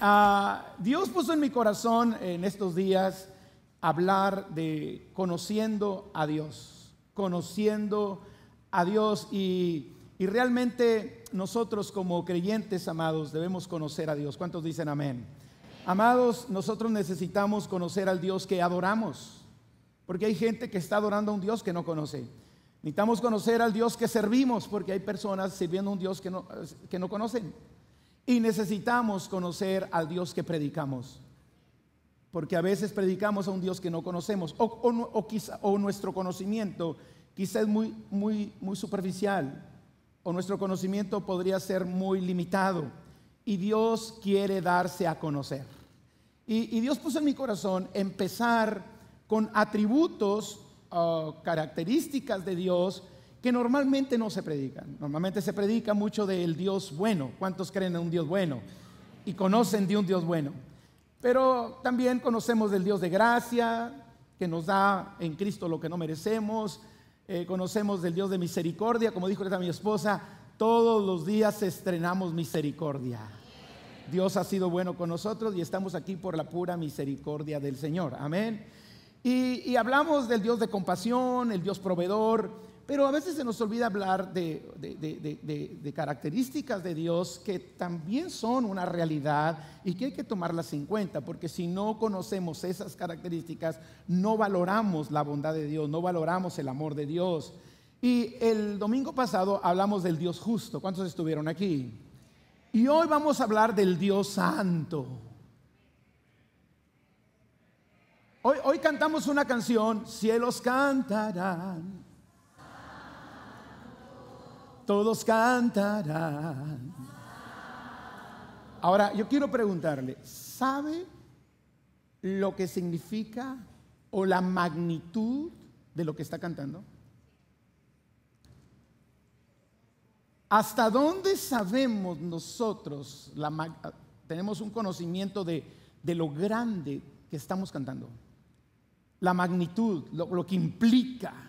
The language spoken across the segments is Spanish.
Ah, Dios puso en mi corazón en estos días hablar de conociendo a Dios, conociendo a Dios y, realmente nosotros como creyentes amados debemos conocer a Dios. ¿Cuántos dicen amén? Amados, nosotros necesitamos conocer al Dios que adoramos, porque hay gente que está adorando a un Dios que no conoce. Necesitamos conocer al Dios que servimos, porque hay personas sirviendo a un Dios que no conocen. Y necesitamos conocer al Dios que predicamos. Porque a veces predicamos a un Dios que no conocemos. O, o, quizá, nuestro conocimiento quizá es muy, muy, muy superficial. O nuestro conocimiento podría ser muy limitado. Y Dios quiere darse a conocer. Y, Dios puso en mi corazón empezar con atributos, ah, características de Dios que normalmente no se predican. Normalmente se predica mucho del Dios bueno. ¿Cuántos creen en un Dios bueno? Y conocen de un Dios bueno. Pero también conocemos del Dios de gracia, que nos da en Cristo lo que no merecemos. Eh, conocemos del Dios de misericordia, como dijo mi esposa, todos los días estrenamos misericordia. Dios ha sido bueno con nosotros y estamos aquí por la pura misericordia del Señor. Amén. y hablamos del Dios de compasión, el Dios proveedor, pero a veces se nos olvida hablar de, características de Dios que también son una realidad y que hay que tomarlas en cuenta, porque si no conocemos esas características, no valoramos la bondad de Dios, no valoramos el amor de Dios. Y el domingo pasado hablamos del Dios justo, ¿cuántos estuvieron aquí? Y hoy vamos a hablar del Dios santo. hoy cantamos una canción, cielos cantarán todos cantarán. Ahora, yo quiero preguntarle, ¿sabe lo que significa o la magnitud de lo que está cantando? ¿Hasta dónde sabemos nosotros, la, tenemos un conocimiento de, lo grande que estamos cantando? La magnitud, lo, lo que implica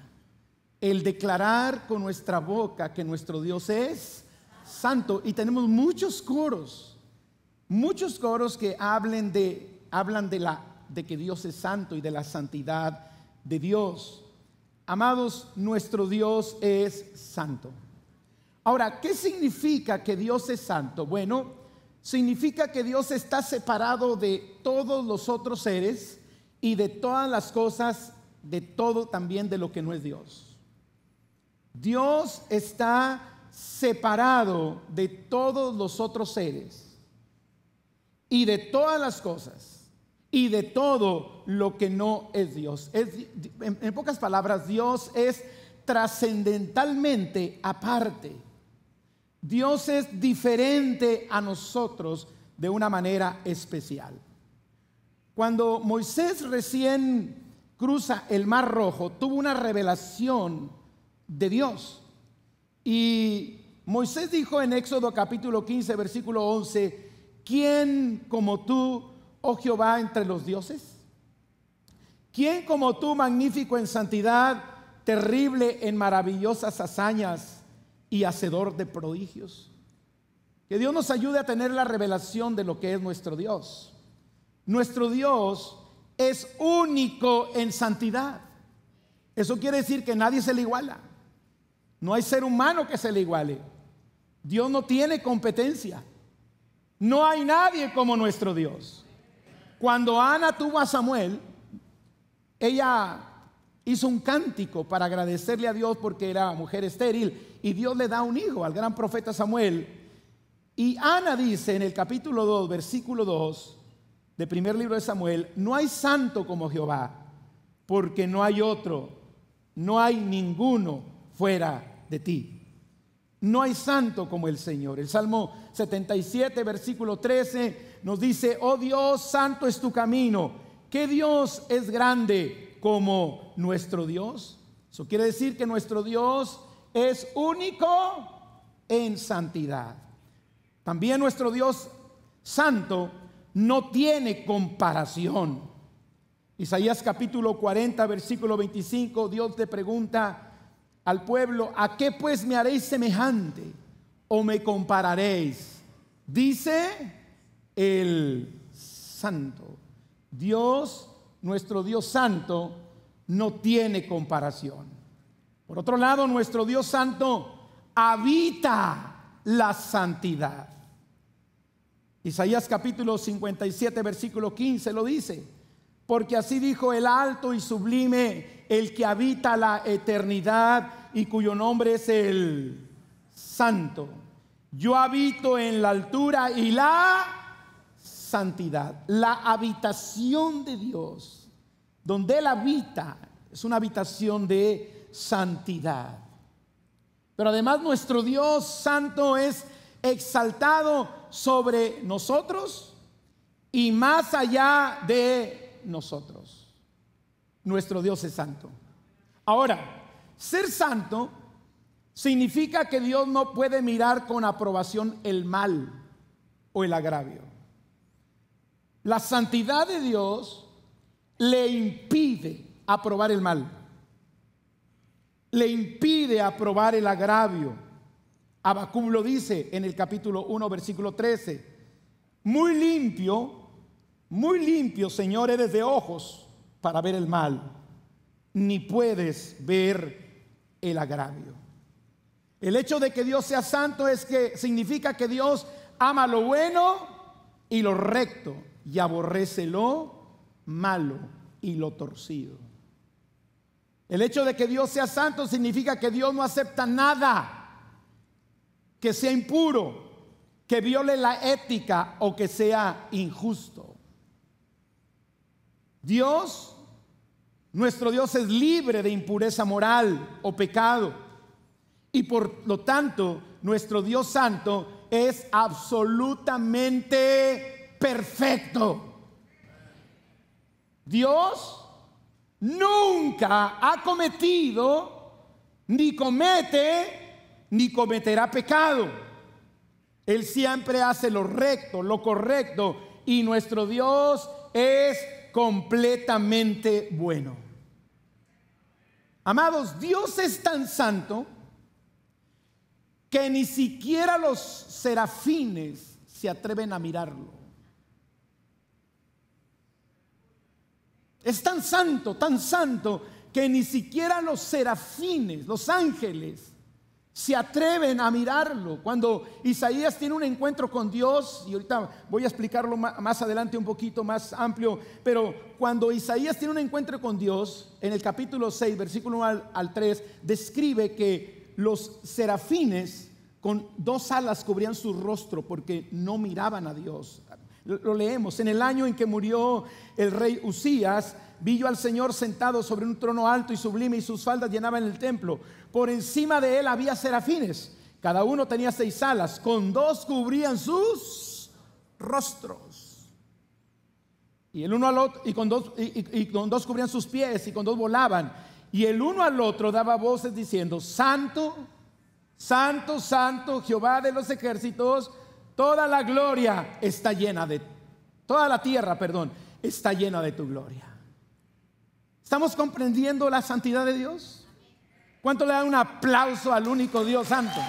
el declarar con nuestra boca que nuestro Dios es santo. Y tenemos muchos coros, muchos coros que hablen de, hablan de, la, de que Dios es santo y de la santidad de Dios. Amados, nuestro Dios es santo. Ahora, ¿qué significa que Dios es santo? Bueno, significa que Dios está separado de todos los otros seres y de todas las cosas, de todo también de lo que no es Dios. Dios está separado de todos los otros seres y de todas las cosas y de todo lo que no es Dios. en pocas palabras, Dios es trascendentalmente aparte. Dios es diferente a nosotros de una manera especial. Cuando Moisés recién cruza el Mar Rojo, tuvo una revelación de Dios. Y Moisés dijo en Éxodo capítulo 15, versículo 11, ¿quién como tú, oh Jehová, entre los dioses? ¿Quién como tú, magnífico en santidad, terrible en maravillosas hazañas y hacedor de prodigios? Que Dios nos ayude a tener la revelación de lo que es nuestro Dios. Nuestro Dios es único en santidad. Eso quiere decir que nadie se le iguala. No hay ser humano que se le iguale. Dios no tiene competencia. No hay nadie como nuestro Dios. Cuando Ana tuvo a Samuel, ella hizo un cántico para agradecerle a Dios porque era mujer estéril y Dios le da un hijo al gran profeta Samuel. Y Ana dice en el capítulo 2, versículo 2 del primer libro de Samuel, no hay santo como Jehová, porque no hay otro, no hay ninguno fuera de ti. No hay santo como el Señor. El Salmo 77, versículo 13 nos dice, oh Dios, santo es tu camino. ¿Qué Dios es grande como nuestro Dios? Eso quiere decir que nuestro Dios es único en santidad. También nuestro Dios santo no tiene comparación. Isaías capítulo 40, versículo 25, Dios te pregunta, al pueblo, ¿a qué pues me haréis semejante o me compararéis? Dice el santo. Dios, nuestro Dios santo, no tiene comparación. Por otro lado, nuestro Dios santo habita la santidad. Isaías capítulo 57, versículo 15 lo dice porque así dijo el alto y sublime, el que habita la eternidad y cuyo nombre es el santo. Yo habito en la altura y la santidad, la habitación de Dios, donde Él habita, es una habitación de santidad. Pero además nuestro Dios santo es exaltado sobre nosotros y más allá de nosotros. Nuestro Dios es santo. Ahora, ser santo significa que Dios no puede mirar con aprobación el mal o el agravio. La santidad de Dios le impide aprobar el mal, le impide aprobar el agravio. Abacum lo dice en el capítulo 1, versículo 13. Muy limpio muy limpio, Señor, eres de ojos para ver el mal, ni puedes ver el agravio. El hecho de que Dios sea santo es que significa que Dios ama lo bueno y lo recto y aborrece lo malo y lo torcido. El hecho de que Dios sea santo significa que Dios no acepta nada que sea impuro, que viole la ética o que sea injusto. Dios, nuestro Dios es libre de impureza moral o pecado. Y por lo tanto, nuestro Dios santo es absolutamente perfecto. Dios nunca ha cometido, ni comete, ni cometerá pecado. Él siempre hace lo recto, lo correcto. Y nuestro Dios es completamente bueno. Amados, Dios es tan santo que ni siquiera los serafines se atreven a mirarlo. Es tan santo, tan santo, que ni siquiera los serafines, los ángeles, se atreven a mirarlo. Cuando Isaías tiene un encuentro con Dios, y ahorita voy a explicarlo más adelante un poquito más amplio, pero cuando Isaías tiene un encuentro con Dios, en el capítulo 6, versículo 1 al, 3, describe que los serafines con dos alas cubrían su rostro porque no miraban a Dios. Lo leemos. En el año en que murió el rey Usías, vi yo al Señor sentado sobre un trono alto y sublime y sus faldas llenaban el templo. Por encima de él había serafines. Cada uno tenía seis alas. Con dos cubrían sus rostros. Y el uno al otro, y con dos, y con dos cubrían sus pies, y con dos volaban. Y el uno al otro daba voces diciendo, Santo, Santo, Santo, Jehová de los ejércitos, Toda la gloria está llena de, toda la tierra, perdón, está llena de tu gloria. ¿Estamos comprendiendo la santidad de Dios? ¿Cuánto le da un aplauso al único Dios santo?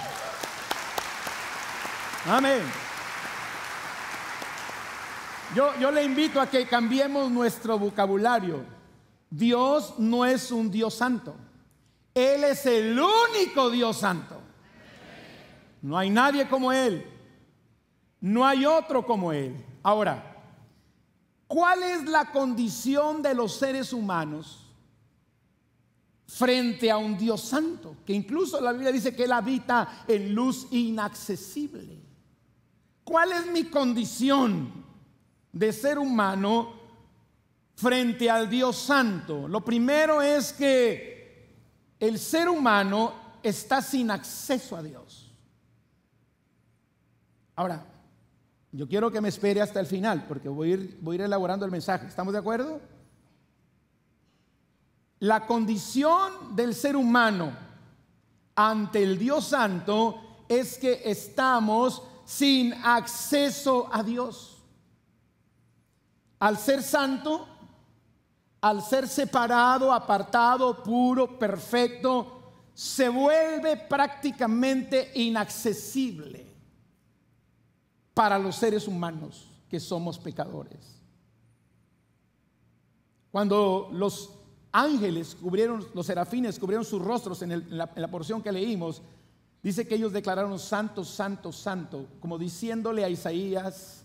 Amén. Yo, yo le invito a que cambiemos nuestro vocabulario. Dios no es un Dios santo. Él es el único Dios santo. No hay nadie como Él. No hay otro como Él. Ahora, ¿cuál es la condición de los seres humanos frente a un Dios santo? Que incluso la Biblia dice que Él habita en luz inaccesible. ¿Cuál es mi condición de ser humano frente al Dios santo? Lo primero es que el ser humano está sin acceso a Dios. Ahora, yo quiero que me espere hasta el final, porque voy a ir, voy a ir elaborando el mensaje. ¿Estamos de acuerdo? La condición del ser humano ante el Dios Santo es que estamos sin acceso a Dios. Al ser santo, al ser separado, apartado, puro, perfecto, se vuelve prácticamente inaccesible para los seres humanos que somos pecadores. Cuando los ángeles cubrieron, los serafines cubrieron sus rostros en, la, porción que leímos, dice que ellos declararon santo, santo, santo, como diciéndole a Isaías,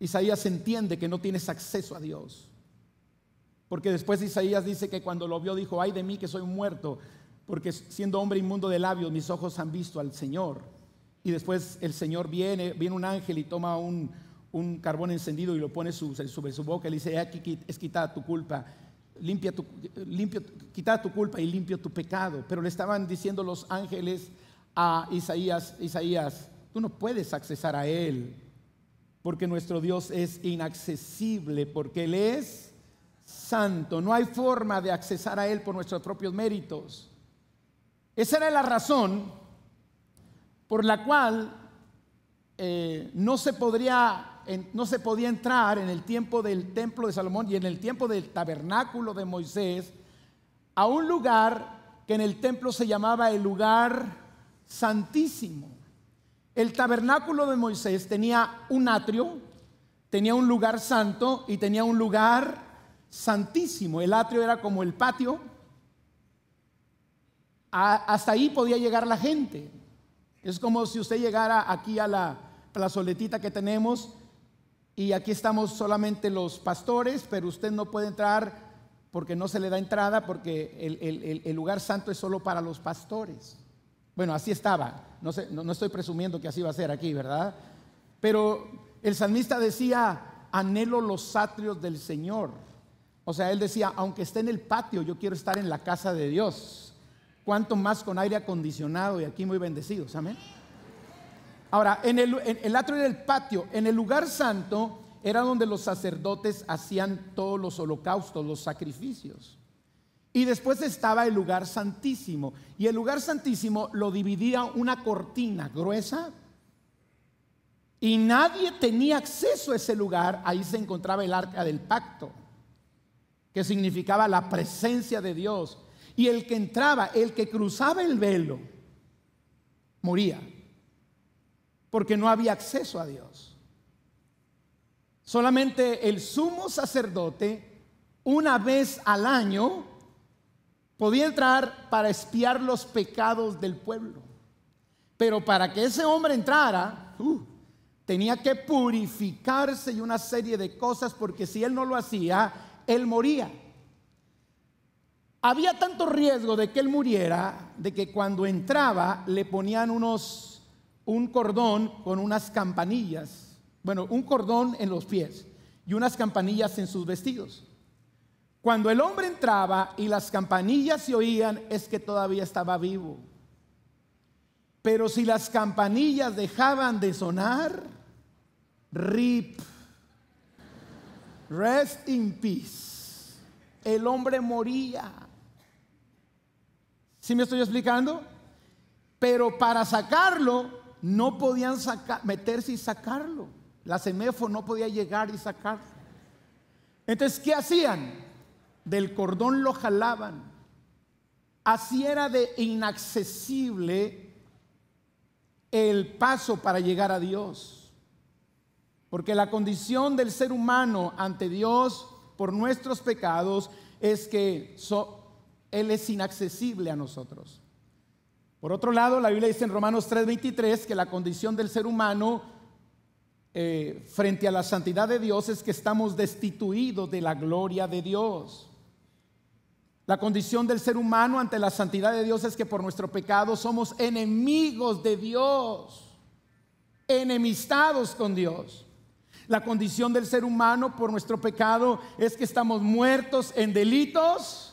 Isaías entiende que no tienes acceso a Dios. Porque después Isaías dice que cuando lo vio dijo, ay de mí que soy muerto, porque siendo hombre inmundo de labios mis ojos han visto al Señor y después el Señor viene, viene un ángel y toma un, carbón encendido y lo pone sobre su, boca y le dice, aquí es quitada tu culpa, limpia tu, limpio, quita tu culpa y limpio tu pecado. Pero le estaban diciendo los ángeles a Isaías, Isaías, tú no puedes accesar a Él, porque nuestro Dios es inaccesible, porque Él es santo. No hay forma de accesar a Él por nuestros propios méritos. Esa era la razón por la cual eh, no, se podría, no se podía entrar en el tiempo del templo de Salomón y en el tiempo del tabernáculo de Moisés a un lugar que en el templo se llamaba el lugar santísimo. El tabernáculo de Moisés tenía un atrio, tenía un lugar santo y tenía un lugar santísimo. El atrio era como el patio. hasta ahí podía llegar la gente. Es como si usted llegara aquí a la plazoletita que tenemos y aquí estamos solamente los pastores, pero usted no puede entrar porque no se le da entrada, porque el, lugar santo es solo para los pastores. Bueno, así estaba. No, sé, estoy presumiendo que así va a ser aquí, ¿verdad? Pero el salmista decía, anhelo los atrios del Señor. O sea, él decía, aunque esté en el patio, yo quiero estar en la casa de Dios. Cuanto más con aire acondicionado y aquí muy bendecidos, amén. Ahora, en el, atrio y el patio, en el lugar santo era donde los sacerdotes hacían todos los holocaustos, los sacrificios. Y después estaba el lugar santísimo. Y el lugar santísimo lo dividía una cortina gruesa. Y nadie tenía acceso a ese lugar. Ahí se encontraba el arca del pacto, que significaba la presencia de Dios y el que entraba, el que cruzaba el velo, moría. Porque no había acceso a Dios. Solamente el sumo sacerdote, una vez al año, podía entrar para espiar los pecados del pueblo. Pero para que ese hombre entrara, uh, tenía que purificarse y una serie de cosas, porque si él no lo hacía, él moría. Había tanto riesgo de que él muriera, de que cuando entraba le ponían unos, un cordón con unas campanillas, bueno, un cordón en los pies y unas campanillas en sus vestidos. Cuando el hombre entraba y las campanillas se oían, es que todavía estaba vivo. Pero si las campanillas dejaban de sonar, rip, rest in peace, el hombre moría. ¿Sí me estoy explicando? Pero para sacarlo, no podían sacar meterse y sacarlo. La semefo no podía llegar y sacarlo. Entonces, ¿qué hacían? Del cordón lo jalaban. Así era de inaccesible el paso para llegar a Dios. Porque la condición del ser humano ante Dios por nuestros pecados es que so él es inaccesible a nosotros. Por otro lado, la Biblia dice en Romanos 3:23 que la condición del ser humano eh, frente a la santidad de Dios es que estamos destituidos de la gloria de Dios. La condición del ser humano ante la santidad de Dios es que por nuestro pecado somos enemigos de Dios, enemistados con Dios. La condición del ser humano por nuestro pecado es que estamos muertos en delitos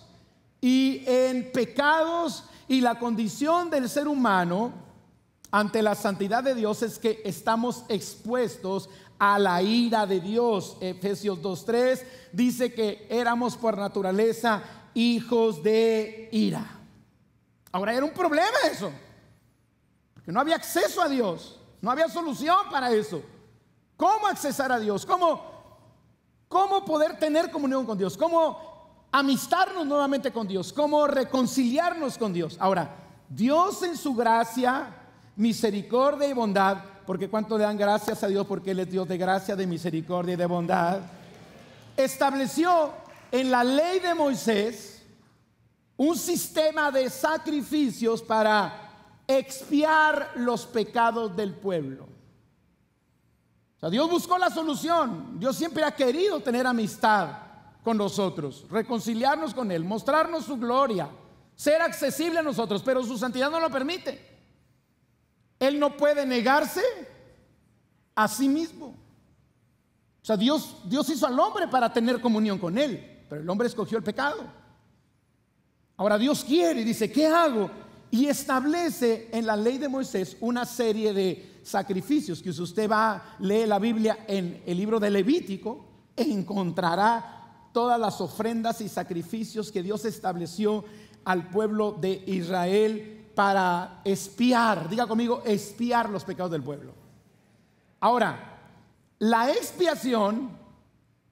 y en pecados y la condición del ser humano ante la santidad de Dios es que estamos expuestos a la ira de Dios. Efesios 2.3 dice que éramos por naturaleza hijos de ira. Ahora era un problema eso, que no había acceso a Dios, no había solución para eso. ¿Cómo accesar a Dios? ¿Cómo, cómo poder tener comunión con Dios? ¿Cómo amistarnos nuevamente con Dios, cómo reconciliarnos con Dios. Ahora, Dios en su gracia, misericordia y bondad, porque cuánto le dan gracias a Dios porque Él es Dios de gracia, de misericordia y de bondad, estableció en la ley de Moisés un sistema de sacrificios para expiar los pecados del pueblo. O sea, Dios buscó la solución. Dios siempre ha querido tener amistad con nosotros, reconciliarnos con Él, mostrarnos su gloria, ser accesible a nosotros, pero su santidad no lo permite. Él no puede negarse a sí mismo. O sea, Dios, Dios hizo al hombre para tener comunión con Él, pero el hombre escogió el pecado. Ahora Dios quiere y dice, ¿qué hago? Y establece en la ley de Moisés una serie de sacrificios que si usted va, leer la Biblia en el libro de Levítico, encontrará todas las ofrendas y sacrificios que Dios estableció al pueblo de Israel para espiar, diga conmigo, espiar los pecados del pueblo. Ahora, la expiación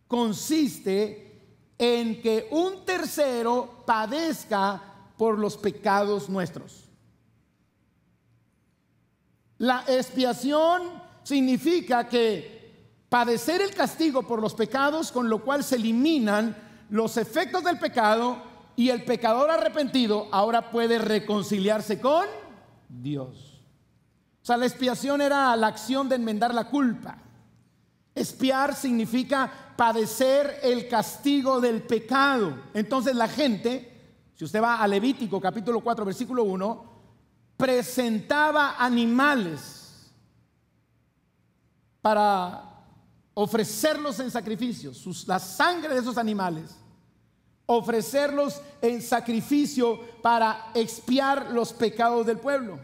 consiste en que un tercero padezca por los pecados nuestros. La expiación significa que padecer el castigo por los pecados, con lo cual se eliminan los efectos del pecado y el pecador arrepentido ahora puede reconciliarse con Dios. O sea, la expiación era la acción de enmendar la culpa. Espiar significa padecer el castigo del pecado. Entonces la gente, si usted va a Levítico capítulo 4 versículo 1, presentaba animales para ofrecerlos en sacrificio, la sangre de esos animales, ofrecerlos en sacrificio para expiar los pecados del pueblo.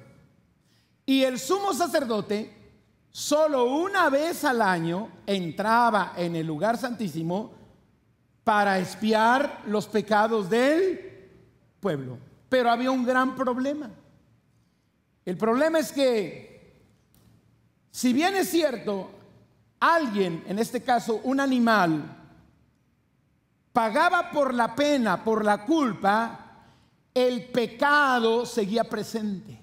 Y el sumo sacerdote solo una vez al año entraba en el lugar santísimo para expiar los pecados del pueblo. Pero había un gran problema. El problema es que, si bien es cierto, alguien, en este caso un animal, pagaba por la pena, por la culpa, el pecado seguía presente.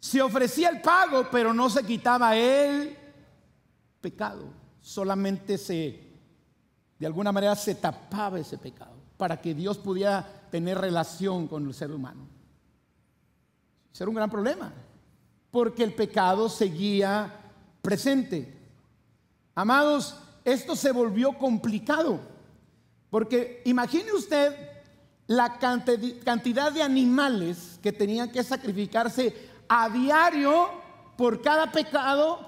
Se ofrecía el pago, pero no se quitaba el pecado. Solamente se, de alguna manera, se tapaba ese pecado para que Dios pudiera tener relación con el ser humano. Ese era un gran problema, porque el pecado seguía presente. Amados, esto se volvió complicado, porque imagine usted la cantidad de animales que tenían que sacrificarse a diario por cada pecado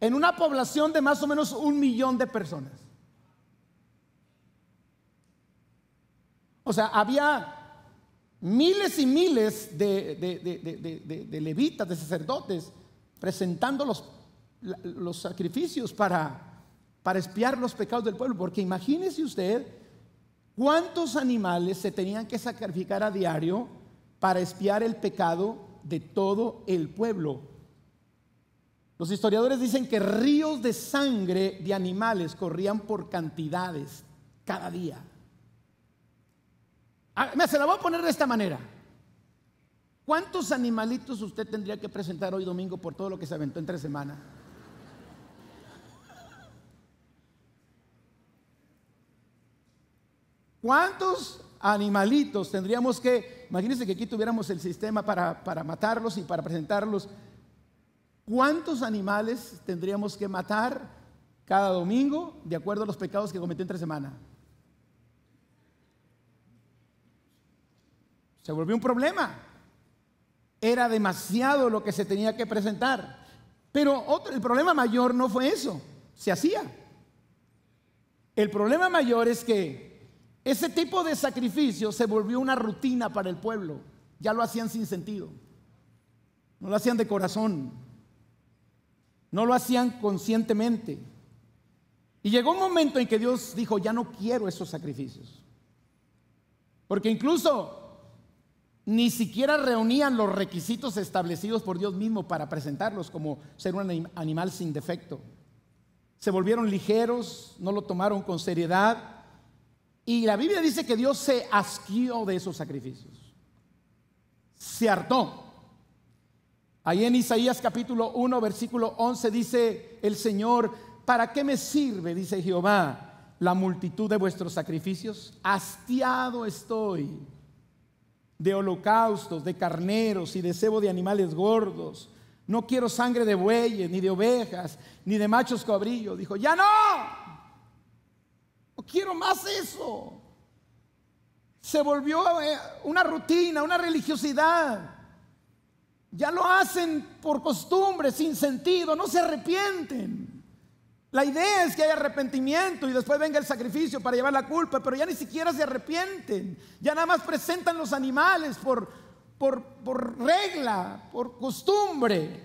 en una población de más o menos un millón de personas. O sea, había miles y miles de, levitas, de sacerdotes, presentando los los sacrificios para, para espiar los pecados del pueblo. Porque imagínese usted cuántos animales se tenían que sacrificar a diario para espiar el pecado de todo el pueblo. Los historiadores dicen que ríos de sangre de animales corrían por cantidades cada día. Se ah, la voy a poner de esta manera. ¿Cuántos animalitos usted tendría que presentar hoy domingo por todo lo que se aventó entre tres semanas? ¿Cuántos animalitos tendríamos que, imagínense que aquí tuviéramos el sistema para, matarlos y para presentarlos? ¿Cuántos animales tendríamos que matar cada domingo de acuerdo a los pecados que cometí entre semana? Se volvió un problema. Era demasiado lo que se tenía que presentar. Pero otro, el problema mayor no fue eso. Se hacía. El problema mayor es que ese tipo de sacrificio se volvió una rutina para el pueblo. Ya lo hacían sin sentido. No lo hacían de corazón. No lo hacían conscientemente. Y llegó un momento en que Dios dijo, ya no quiero esos sacrificios. Porque incluso ni siquiera reunían los requisitos establecidos por Dios mismo para presentarlos como ser un animal sin defecto. Se volvieron ligeros, no lo tomaron con seriedad y la Biblia dice que Dios se asquió de esos sacrificios. Se hartó. Ahí en Isaías capítulo 1, versículo 11 dice el Señor, ¿para qué me sirve, dice Jehová, la multitud de vuestros sacrificios? Hastiado estoy de holocaustos, de carneros y de cebo de animales gordos. No quiero sangre de bueyes, ni de ovejas, ni de machos cabrillos. Dijo, ya no quiero más eso. Se volvió eh, una rutina, una religiosidad. Ya lo hacen por costumbre, sin sentido, no se arrepienten. La idea es que haya arrepentimiento y después venga el sacrificio para llevar la culpa, pero ya ni siquiera se arrepienten. Ya nada más presentan los animales por, por, por regla, por costumbre.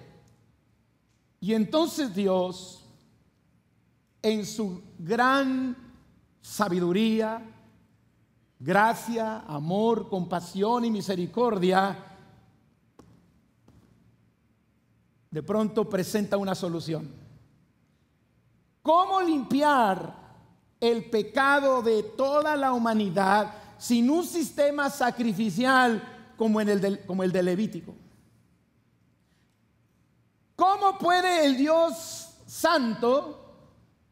Y entonces Dios, en su gran sabiduría, gracia, amor, compasión y misericordia, de pronto presenta una solución. ¿Cómo limpiar el pecado de toda la humanidad sin un sistema sacrificial como, en el, de, como el de Levítico? ¿Cómo puede el Dios santo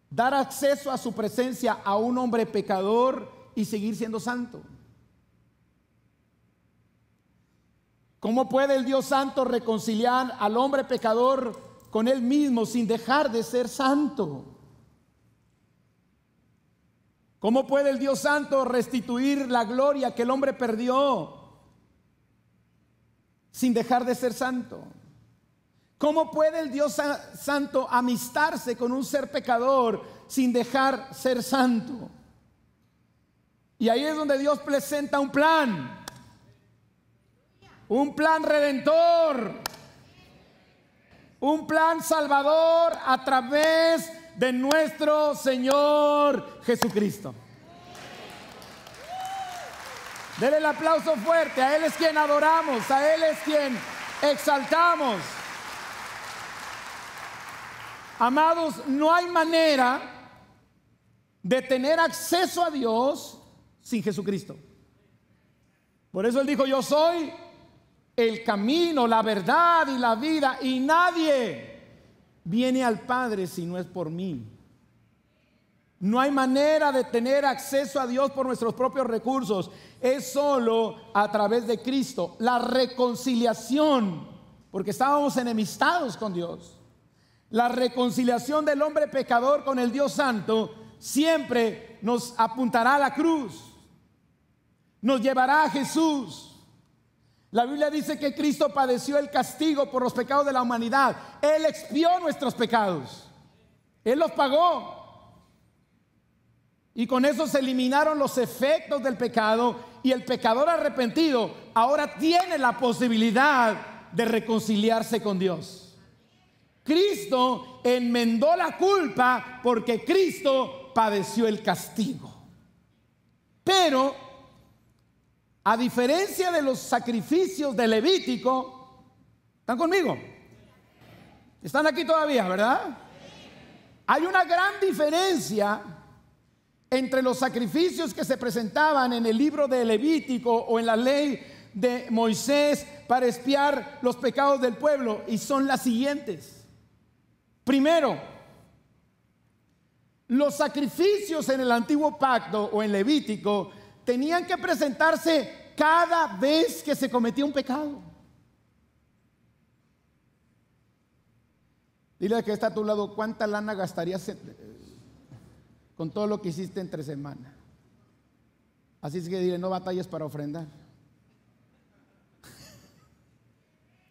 dar acceso a su presencia a un hombre pecador y seguir siendo santo. ¿Cómo puede el Dios Santo reconciliar al hombre pecador con él mismo sin dejar de ser santo? ¿Cómo puede el Dios Santo restituir la gloria que el hombre perdió sin dejar de ser santo? ¿Cómo puede el Dios santo amistarse con un ser pecador sin dejar ser santo? Y ahí es donde Dios presenta un plan. Un plan redentor. Un plan salvador a través de nuestro Señor Jesucristo. Dele el aplauso fuerte. A Él es quien adoramos. A Él es quien exaltamos. Amados, no hay manera de tener acceso a Dios sin Jesucristo. Por eso él dijo, yo soy el camino, la verdad y la vida, y nadie viene al Padre si no es por mí. No hay manera de tener acceso a Dios por nuestros propios recursos. Es solo a través de Cristo. La reconciliación, porque estábamos enemistados con Dios. La reconciliación del hombre pecador con el Dios Santo siempre nos apuntará a la cruz, nos llevará a Jesús. La Biblia dice que Cristo padeció el castigo por los pecados de la humanidad. Él expió nuestros pecados. Él los pagó. Y con eso se eliminaron los efectos del pecado y el pecador arrepentido ahora tiene la posibilidad de reconciliarse con Dios. Cristo enmendó la culpa porque Cristo padeció el castigo. Pero, a diferencia de los sacrificios de Levítico, ¿están conmigo? Están aquí todavía, ¿verdad? Hay una gran diferencia entre los sacrificios que se presentaban en el libro de Levítico o en la ley de Moisés para espiar los pecados del pueblo y son las siguientes. Primero, los sacrificios en el antiguo pacto o en Levítico tenían que presentarse cada vez que se cometía un pecado. Dile a que está a tu lado, ¿cuánta lana gastarías eh, con todo lo que hiciste entre semanas. Así es que dile, no batallas para ofrendar.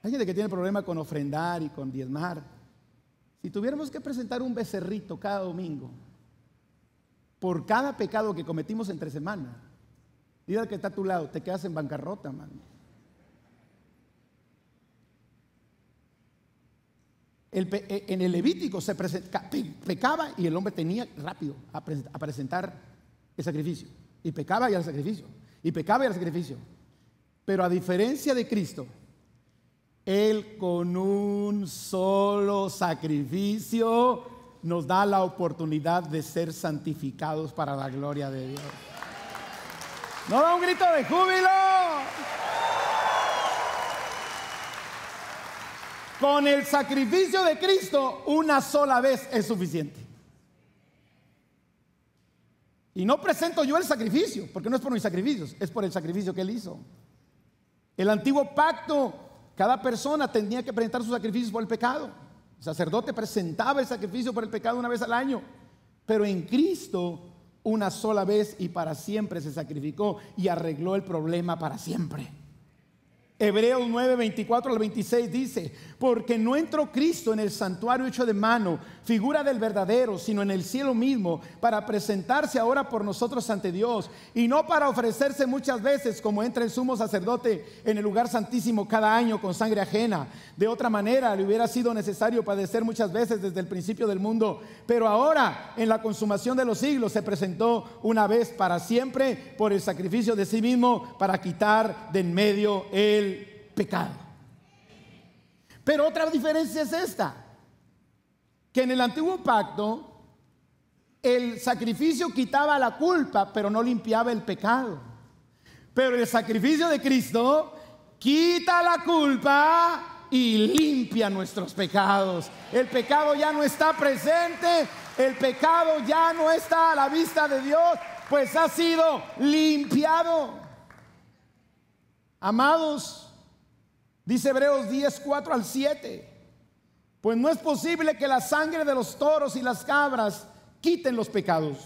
Hay gente que tiene problemas con ofrendar y con diezmar. Si tuviéramos que presentar un becerrito cada domingo por cada pecado que cometimos entre semana, dile que está a tu lado, te quedas en bancarrota, mano. Eh, en el Levítico se presenta, pecaba y el hombre tenía rápido a, presentar, el sacrificio. Y pecaba y al sacrificio. Y pecaba y al sacrificio. Pero a diferencia de Cristo, él con un solo sacrificio nos da la oportunidad de ser santificados para la gloria de Dios. ¿No da un grito de júbilo? Con el sacrificio de Cristo una sola vez es suficiente. Y no presento yo el sacrificio, porque no es por mis sacrificios, es por el sacrificio que Él hizo. El antiguo pacto cada persona tenía que presentar su sacrificio por el pecado. El sacerdote presentaba el sacrificio por el pecado una vez al año, pero en Cristo una sola vez y para siempre se sacrificó y arregló el problema para siempre. Hebreos 9, 24 al 26 dice, porque no entró Cristo en el santuario hecho de mano figura del verdadero, sino en el cielo mismo, para presentarse ahora por nosotros ante Dios, y no para ofrecerse muchas veces como entra el sumo sacerdote en el lugar santísimo cada año con sangre ajena. De otra manera, le hubiera sido necesario padecer muchas veces desde el principio del mundo, pero ahora, en la consumación de los siglos, se presentó una vez para siempre por el sacrificio de sí mismo para quitar de en medio el pecado. Pero otra diferencia es esta en el antiguo pacto el sacrificio quitaba la culpa, pero no limpiaba el pecado. Pero el sacrificio de Cristo quita la culpa y limpia nuestros pecados. El pecado ya no está presente, el pecado ya no está a la vista de Dios, pues ha sido limpiado. Amados, dice Hebreos 10, 4 al 7. Pues no es posible que la sangre de los toros y las cabras quiten los pecados.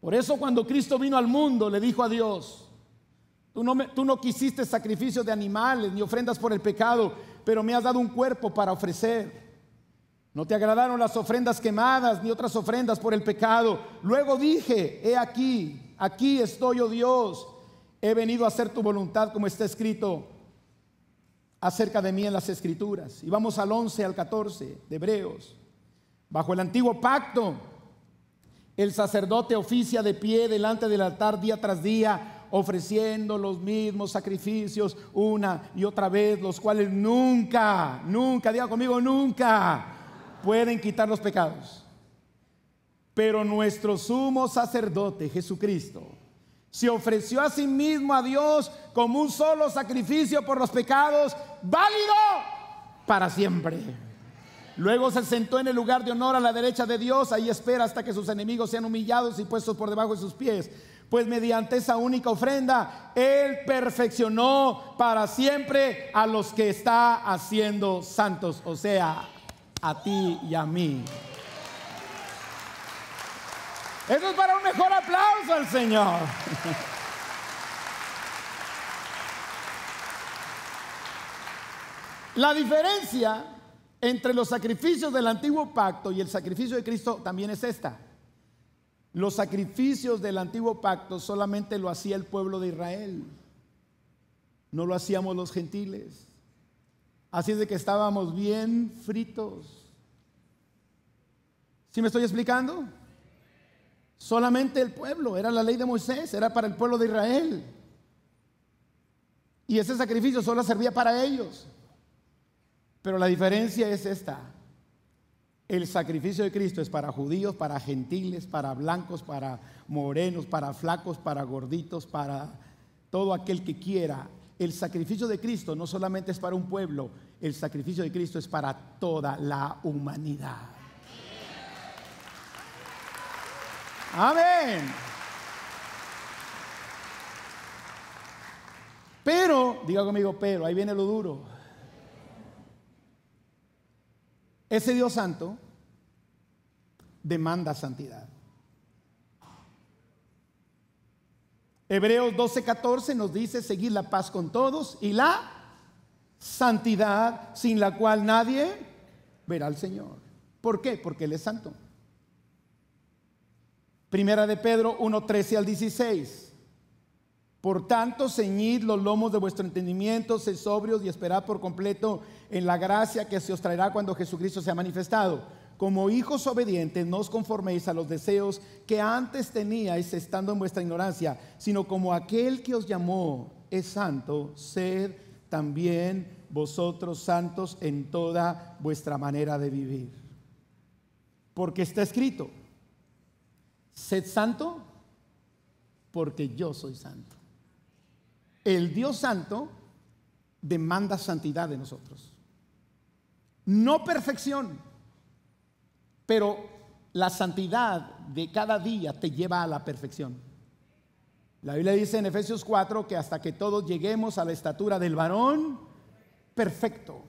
Por eso cuando Cristo vino al mundo le dijo a Dios, tú no, quisiste sacrificio de animales ni ofrendas por el pecado, pero me has dado un cuerpo para ofrecer. No te agradaron las ofrendas quemadas ni otras ofrendas por el pecado. Luego dije, he aquí, aquí estoy, oh Dios, he venido a hacer tu voluntad como está escrito acerca de mí en las escrituras. Y vamos al 11 al 14 de Hebreos. Bajo el antiguo pacto, el sacerdote oficia de pie delante del altar día tras día, ofreciendo los mismos sacrificios una y otra vez, los cuales nunca, nunca, diga conmigo, nunca pueden quitar los pecados. Pero nuestro sumo sacerdote, Jesucristo, se ofreció a sí mismo a Dios como un solo sacrificio por los pecados, válido para siempre. Luego se sentó en el lugar de honor a la derecha de Dios, ahí espera hasta que sus enemigos sean humillados y puestos por debajo de sus pies. Pues mediante esa única ofrenda, Él perfeccionó para siempre a los que está haciendo santos, o sea, a ti y a mí. Eso es para un mejor aplauso al Señor. La diferencia entre los sacrificios del antiguo pacto y el sacrificio de Cristo también es esta. Los sacrificios del antiguo pacto solamente lo hacía el pueblo de Israel, no lo hacíamos los gentiles. Así es de que estábamos bien fritos. ¿Sí me estoy explicando? Solamente el pueblo, era la ley de Moisés, era para el pueblo de Israel. Y ese sacrificio solo servía para ellos. Pero la diferencia es esta. El sacrificio de Cristo es para judíos, para gentiles, para blancos, para morenos, para flacos, para gorditos, para todo aquel que quiera. El sacrificio de Cristo no solamente es para un pueblo, el sacrificio de Cristo es para toda la humanidad. Amén. Pero, diga conmigo, pero, ahí viene lo duro. Ese Dios santo demanda santidad. Hebreos 12:14 nos dice seguir la paz con todos y la santidad sin la cual nadie verá al Señor. ¿Por qué? Porque Él es santo. Primera de Pedro 1, 13 al 16. Por tanto, ceñid los lomos de vuestro entendimiento, sed sobrios y esperad por completo en la gracia que se os traerá cuando Jesucristo sea manifestado. Como hijos obedientes, no os conforméis a los deseos que antes teníais estando en vuestra ignorancia, sino como aquel que os llamó es santo, sed también vosotros santos en toda vuestra manera de vivir. Porque está escrito, Sed santo porque yo soy santo. El Dios santo demanda santidad de nosotros. No perfección, pero la santidad de cada día te lleva a la perfección. La Biblia dice en Efesios 4 que hasta que todos lleguemos a la estatura del varón perfecto.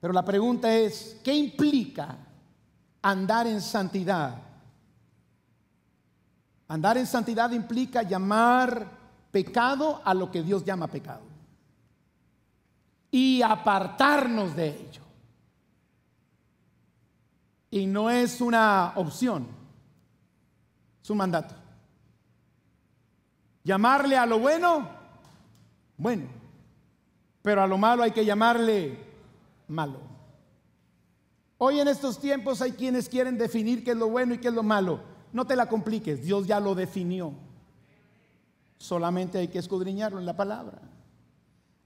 Pero la pregunta es, ¿qué implica andar en santidad Andar en santidad implica llamar pecado a lo que Dios llama pecado y apartarnos de ello. Y no es una opción, es un mandato. Llamarle a lo bueno, bueno, pero a lo malo hay que llamarle malo. Hoy en estos tiempos hay quienes quieren definir qué es lo bueno y qué es lo malo no te la compliques, Dios ya lo definió. Solamente hay que escudriñarlo en la palabra.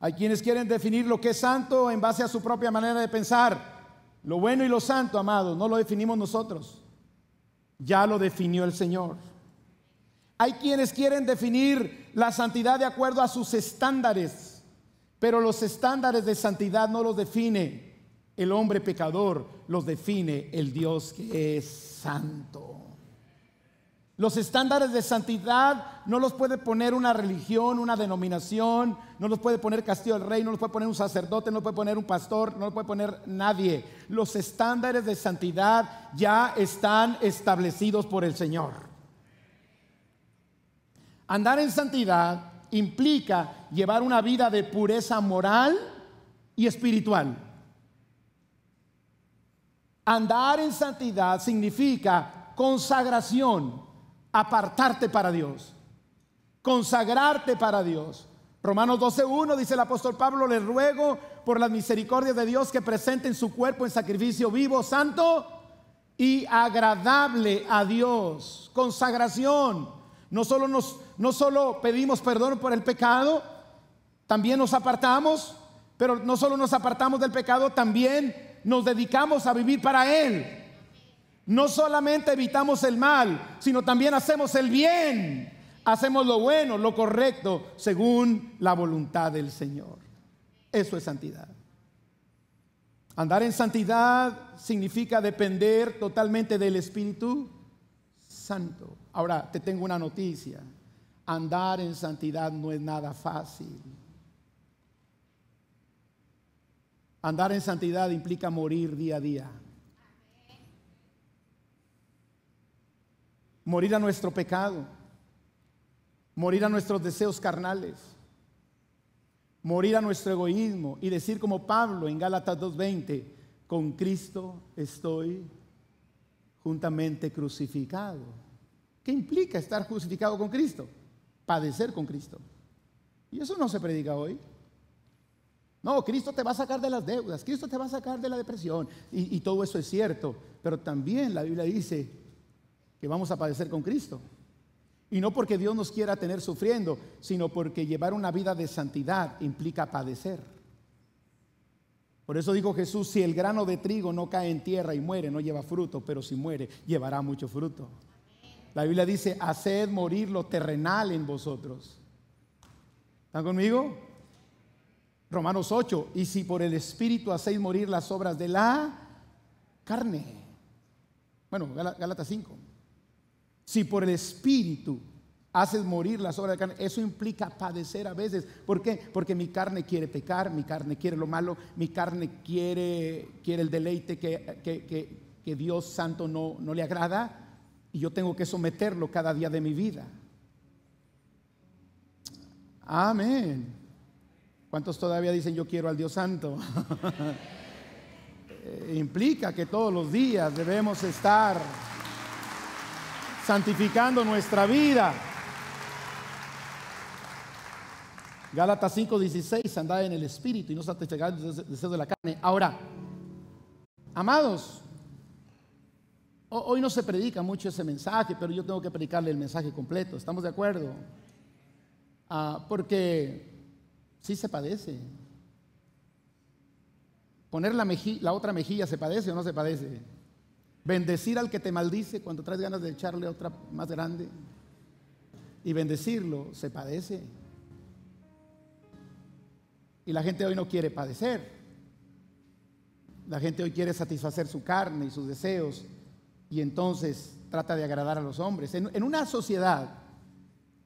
Hay quienes quieren definir lo que es santo en base a su propia manera de pensar. Lo bueno y lo santo, amados, no lo definimos nosotros. Ya lo definió el Señor. Hay quienes quieren definir la santidad de acuerdo a sus estándares, pero los estándares de santidad no los define el hombre pecador, los define el Dios que es santo. Los estándares de santidad no los puede poner una religión, una denominación, no los puede poner Castillo del Rey, no los puede poner un sacerdote, no los puede poner un pastor, no los puede poner nadie. Los estándares de santidad ya están establecidos por el Señor. Andar en santidad implica llevar una vida de pureza moral y espiritual. Andar en santidad significa consagración, apartarte para Dios, consagrarte para Dios. Romanos 12.1 dice el apóstol Pablo, le ruego por las misericordias de Dios que presenten su cuerpo en sacrificio vivo, santo y agradable a Dios. Consagración. No solo, nos, no solo pedimos perdón por el pecado, también nos apartamos, pero no solo nos apartamos del pecado, también nos dedicamos a vivir para Él. No solamente evitamos el mal, sino también hacemos el bien. Hacemos lo bueno, lo correcto, según la voluntad del Señor. Eso es santidad. Andar en santidad significa depender totalmente del Espíritu Santo. Ahora, te tengo una noticia. Andar en santidad no es nada fácil. Andar en santidad implica morir día a día. morir a nuestro pecado, morir a nuestros deseos carnales, morir a nuestro egoísmo y decir como Pablo en Gálatas 2.20, con Cristo estoy juntamente crucificado. ¿Qué implica estar crucificado con Cristo? Padecer con Cristo. Y eso no se predica hoy. No, Cristo te va a sacar de las deudas, Cristo te va a sacar de la depresión. y todo eso es cierto. Pero también la Biblia dice, que vamos a padecer con Cristo. Y no porque Dios nos quiera tener sufriendo, sino porque llevar una vida de santidad implica padecer. Por eso dijo Jesús, si el grano de trigo no cae en tierra y muere, no lleva fruto, pero si muere, llevará mucho fruto. La Biblia dice, haced morir lo terrenal en vosotros. ¿Están conmigo? Romanos 8, y si por el Espíritu hacéis morir las obras de la carne. Bueno, Gálatas 5. Si por el Espíritu haces morir las obras de carne, eso implica padecer a veces. ¿Por qué? Porque mi carne quiere pecar, mi carne quiere lo malo, mi carne quiere, quiere el deleite que, Dios Santo no, no le agrada y yo tengo que someterlo cada día de mi vida. Amén. ¿Cuántos todavía dicen yo quiero al Dios Santo? Eh, implica que todos los días debemos estar santificando nuestra vida. Gálatas 5:16, andad en el Espíritu y no satisfagáis El deseo de la carne. Ahora, amados, hoy no se predica mucho ese mensaje, pero yo tengo que predicarle el mensaje completo, ¿estamos de acuerdo? Ah, porque sí se padece. Poner la, la otra mejilla se padece o no se padece. Bendecir al que te maldice cuando traes ganas de echarle otra más grande. Y bendecirlo se padece. Y la gente hoy no quiere padecer. La gente hoy quiere satisfacer su carne y sus deseos y entonces trata de agradar a los hombres. En, en, una sociedad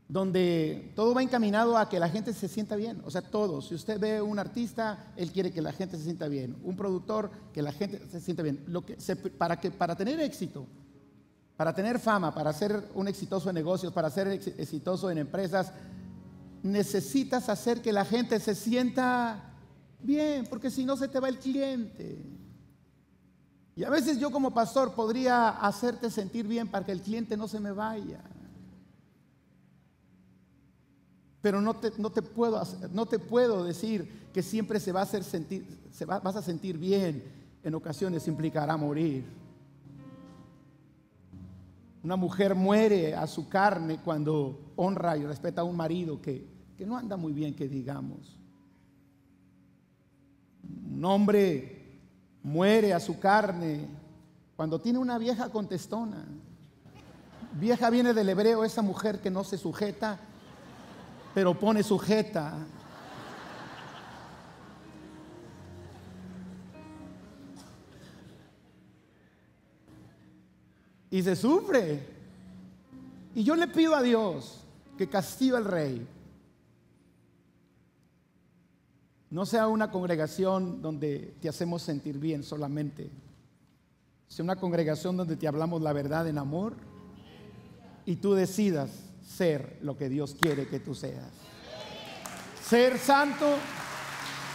donde todo va encaminado a que la gente se sienta bien. O sea, todo. Si usted ve un artista, él quiere que la gente se sienta bien. Un productor, que la gente se sienta bien. para, que, para tener éxito, para tener fama, para ser un exitoso en negocios, para ser exitoso en empresas, necesitas hacer que la gente se sienta bien, porque si no se te va el cliente. Y a veces yo como pastor podría hacerte sentir bien para que el cliente no se me vaya. Pero no te, puedo, no te puedo decir que siempre se va a sentir, se vas a sentir bien. En ocasiones implicará morir. Una mujer muere a su carne cuando honra y respeta a un marido que, que no anda muy bien, que digamos. Un hombre muere a su carne cuando tiene una vieja contestona. Vieja viene del hebreo, esa mujer que no se sujeta pero pone sujeta. Y se sufre. Y yo le pido a Dios que castigue al rey. No sea una congregación donde te hacemos sentir bien solamente. Sea una congregación donde te hablamos la verdad en amor y tú decidas ser lo que Dios quiere que tú seas. Ser santo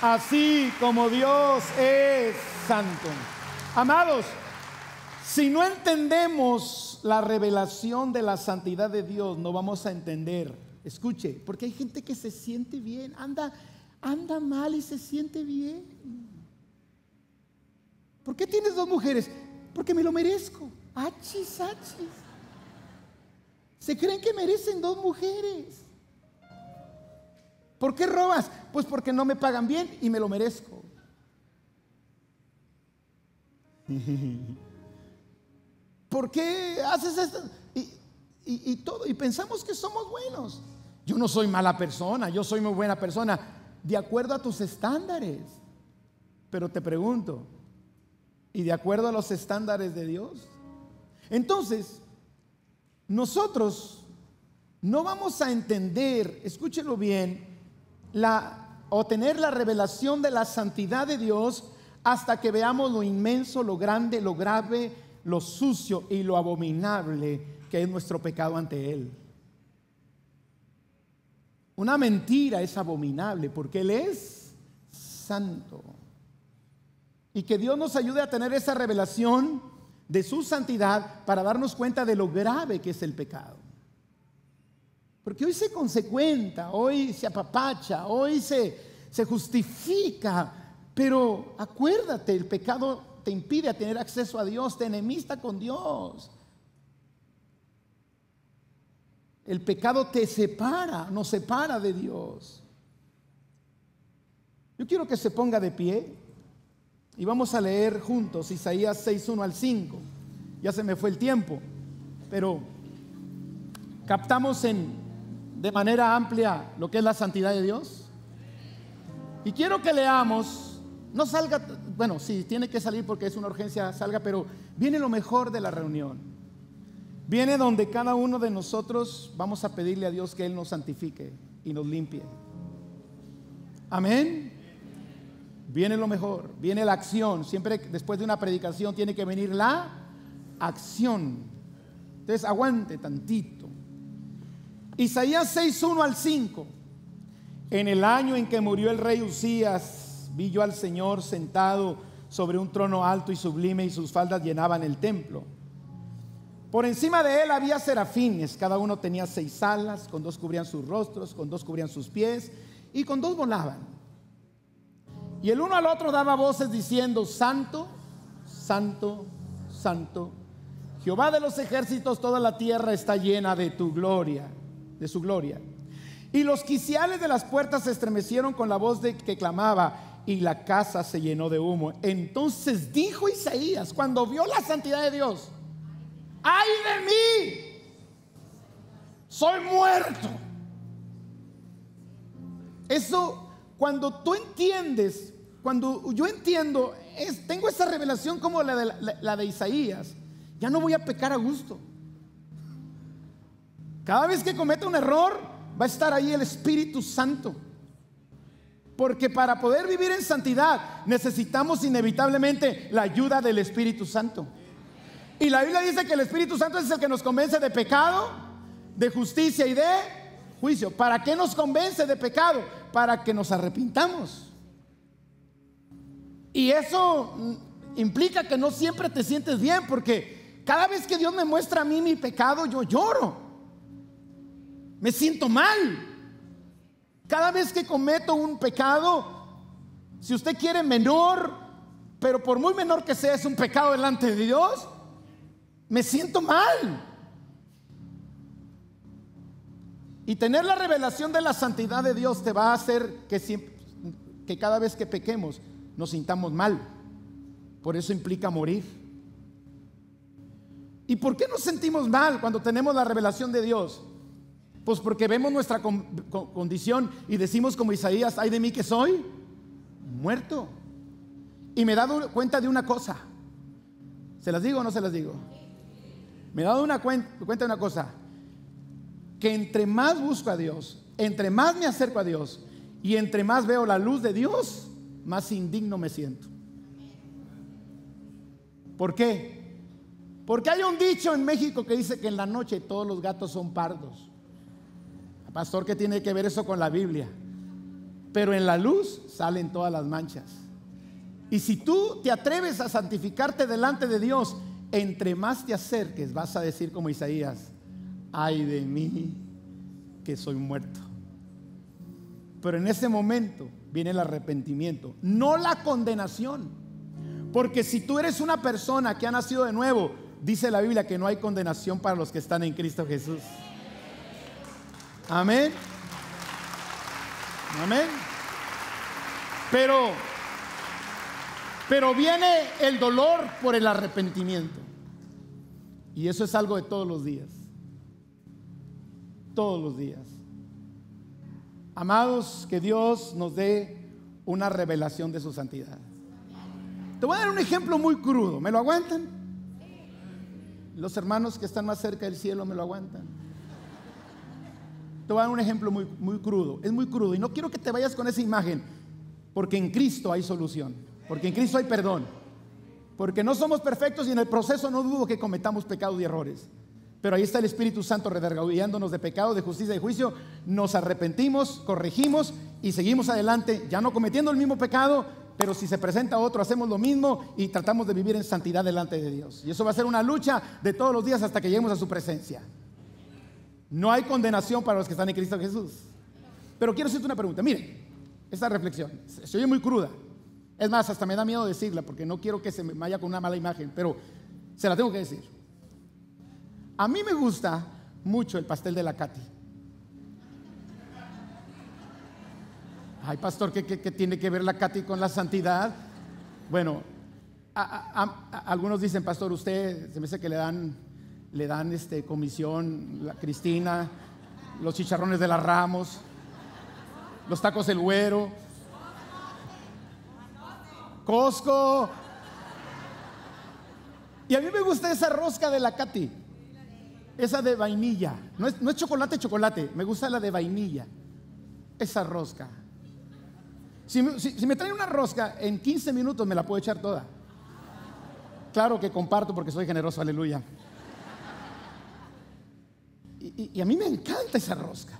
así como Dios es santo. Amados, si no entendemos la revelación de la santidad de Dios, no vamos a entender. Escuche, porque hay gente que se siente bien, anda, anda mal y se siente bien. ¿Por qué tienes dos mujeres? Porque me lo merezco. Achis, achis. Se creen que merecen dos mujeres. ¿Por qué robas? Pues porque no me pagan bien y me lo merezco. ¿Por qué haces esto? Y, todo, y pensamos que somos buenos. Yo no soy mala persona, yo soy muy buena persona, de acuerdo a tus estándares. Pero te pregunto, ¿y de acuerdo a los estándares de Dios? Entonces, nosotros no vamos a entender, escúchelo bien, la, o tener la revelación de la santidad de Dios hasta que veamos lo inmenso, lo grande, lo grave, lo sucio y lo abominable que es nuestro pecado ante Él. Una mentira es abominable porque Él es santo. Y que Dios nos ayude a tener esa revelación de su santidad para darnos cuenta de lo grave que es el pecado. Porque hoy se consecuenta, hoy se apapacha, hoy se, se justifica, pero acuérdate, el pecado te impide a tener acceso a Dios, te enemista con Dios. El pecado te separa, nos separa de Dios. Yo quiero que se ponga de pie. Y vamos a leer juntos Isaías 6.1 al 5. Ya se me fue el tiempo, pero captamos en, de manera amplia lo que es la santidad de Dios. Y quiero que leamos, no salga, bueno, si tiene que salir porque es una urgencia, salga, pero viene lo mejor de la reunión. Viene donde cada uno de nosotros vamos a pedirle a Dios que Él nos santifique y nos limpie. Amén. Viene lo mejor, viene la acción. Siempre después de una predicación tiene que venir la acción. Entonces aguante tantito. Isaías 6.1 al 5. En el año en que murió el rey Usías, vi yo al Señor sentado sobre un trono alto y sublime y sus faldas llenaban el templo. Por encima de él había serafines, cada uno tenía seis alas, con dos cubrían sus rostros, con dos cubrían sus pies y con dos volaban. Y el uno al otro daba voces diciendo, Santo, Santo, Santo, Jehová de los ejércitos, toda la tierra está llena de tu gloria, de su gloria. Y los quiciales de las puertas se estremecieron con la voz de que clamaba y la casa se llenó de humo. Entonces dijo Isaías, cuando vio la santidad de Dios, ay de mí, soy muerto. Eso cuando tú entiendes, cuando yo entiendo, tengo esa revelación como la de, la de Isaías, ya no voy a pecar a gusto. Cada vez que cometa un error, va a estar ahí el Espíritu Santo. Porque para poder vivir en santidad necesitamos inevitablemente la ayuda del Espíritu Santo. Y la Biblia dice que el Espíritu Santo es el que nos convence de pecado, de justicia y de juicio. ¿Para qué nos convence de pecado? Para que nos arrepintamos. Y eso mm, implica que no siempre te sientes bien, porque cada vez que Dios me muestra a mí mi pecado, yo lloro. Me siento mal. Cada vez que cometo un pecado, si usted quiere menor, pero por muy menor que sea, es un pecado delante de Dios, me siento mal. Y tener la revelación de la santidad de Dios te va a hacer que, siempre, que cada vez que pequemos nos sintamos mal. Por eso implica morir. ¿Y por qué nos sentimos mal cuando tenemos la revelación de Dios? Pues porque vemos nuestra condición y decimos como Isaías, ay de mí que soy muerto. Y me he dado cuenta de una cosa. ¿Se las digo o no se las digo? Me he dado una cuenta, cuenta de una cosa que entre más busco a Dios, entre más me acerco a Dios y entre más veo la luz de Dios, más indigno me siento. ¿Por qué? Porque hay un dicho en México que dice que en la noche todos los gatos son pardos. Pastor, ¿qué tiene que ver eso con la Biblia? Pero en la luz salen todas las manchas. Y si tú te atreves a santificarte delante de Dios, entre más te acerques, vas a decir como Isaías, ay de mí que soy muerto. Pero en ese momento viene el arrepentimiento, no la condenación. Porque si tú eres una persona que ha nacido de nuevo, dice la Biblia que no hay condenación para los que están en Cristo Jesús. Amén. Amén. Pero pero viene el dolor por el arrepentimiento. Y eso es algo de todos los días todos los días. Amados, que Dios nos dé una revelación de su santidad. Te voy a dar un ejemplo muy crudo. ¿Me lo aguantan? Los hermanos que están más cerca del cielo me lo aguantan. Te voy a dar un ejemplo muy, muy crudo. Es muy crudo. Y no quiero que te vayas con esa imagen. Porque en Cristo hay solución. Porque en Cristo hay perdón. Porque no somos perfectos y en el proceso no dudo que cometamos pecados y errores. Pero ahí está el Espíritu Santo redarguyándonos de pecado, de justicia y juicio. Nos arrepentimos, corregimos y seguimos adelante, ya no cometiendo el mismo pecado, pero si se presenta otro, hacemos lo mismo y tratamos de vivir en santidad delante de Dios. Y eso va a ser una lucha de todos los días hasta que lleguemos a su presencia. No hay condenación para los que están en Cristo Jesús. Pero quiero hacerte una pregunta. miren esta reflexión Soy muy cruda. Es más, hasta me da miedo decirla porque no quiero que se me vaya con una mala imagen, pero se la tengo que decir. A mí me gusta mucho el pastel de la Katy. Ay, pastor, ¿qué, tiene que ver la Katy con la santidad? Bueno, algunos dicen, pastor, usted se me dice que le dan, le dan este, comisión, la Cristina, los chicharrones de las Ramos, los tacos del güero, Costco. Y a mí me gusta esa rosca de la Katy. Esa de vainilla. No es, chocolate, chocolate. Me gusta la de vainilla. Esa rosca. Si, me trae una rosca, en 15 minutos me la puedo echar toda. Claro que comparto porque soy generoso, aleluya. Y, y a mí me encanta esa rosca.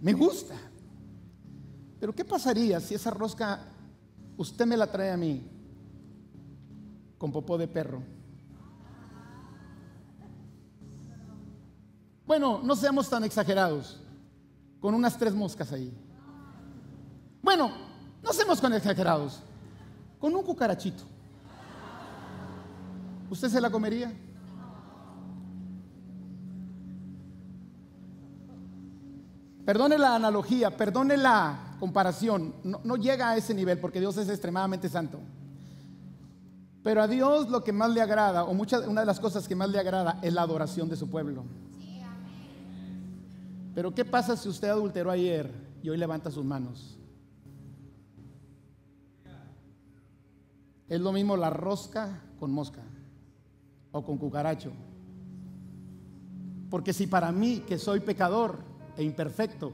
Me gusta. Pero ¿qué pasaría si esa rosca usted me la trae a mí con popó de perro? Bueno, no seamos tan exagerados. Con unas tres moscas ahí. Bueno, no seamos tan exagerados. Con un cucarachito. ¿Usted se la comería? Perdone la analogía, perdone la comparación. No, llega a ese nivel porque Dios es extremadamente santo. Pero a Dios lo que más le agrada, o una de las cosas que más le agrada, es la adoración de su pueblo. Pero ¿qué pasa si usted adulteró ayer y hoy levanta sus manos? Es lo mismo la rosca con mosca o con cucaracho. Porque si para mí, que soy pecador e imperfecto,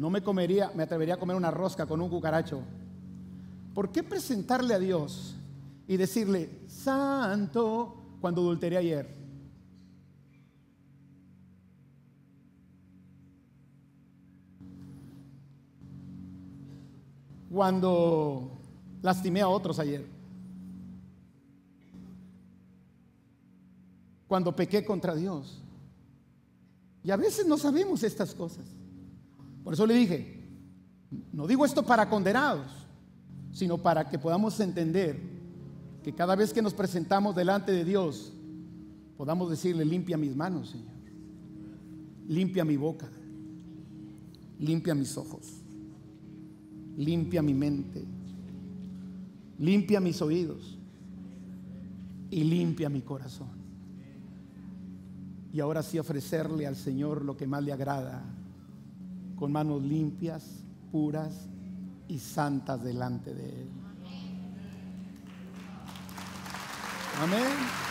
no me comería, me atrevería a comer una rosca con un cucaracho, ¿por qué presentarle a Dios y decirle, santo, cuando adulteré ayer? cuando lastimé a otros ayer. Cuando pequé contra Dios. Y a veces no sabemos estas cosas. Por eso le dije, no digo esto para condenados, sino para que podamos entender que cada vez que nos presentamos delante de Dios, podamos decirle, limpia mis manos, Señor. Limpia mi boca. Limpia mis ojos limpia mi mente, limpia mis oídos y limpia mi corazón. Y ahora sí ofrecerle al Señor lo que más le agrada, con manos limpias, puras y santas delante de Él. Amén.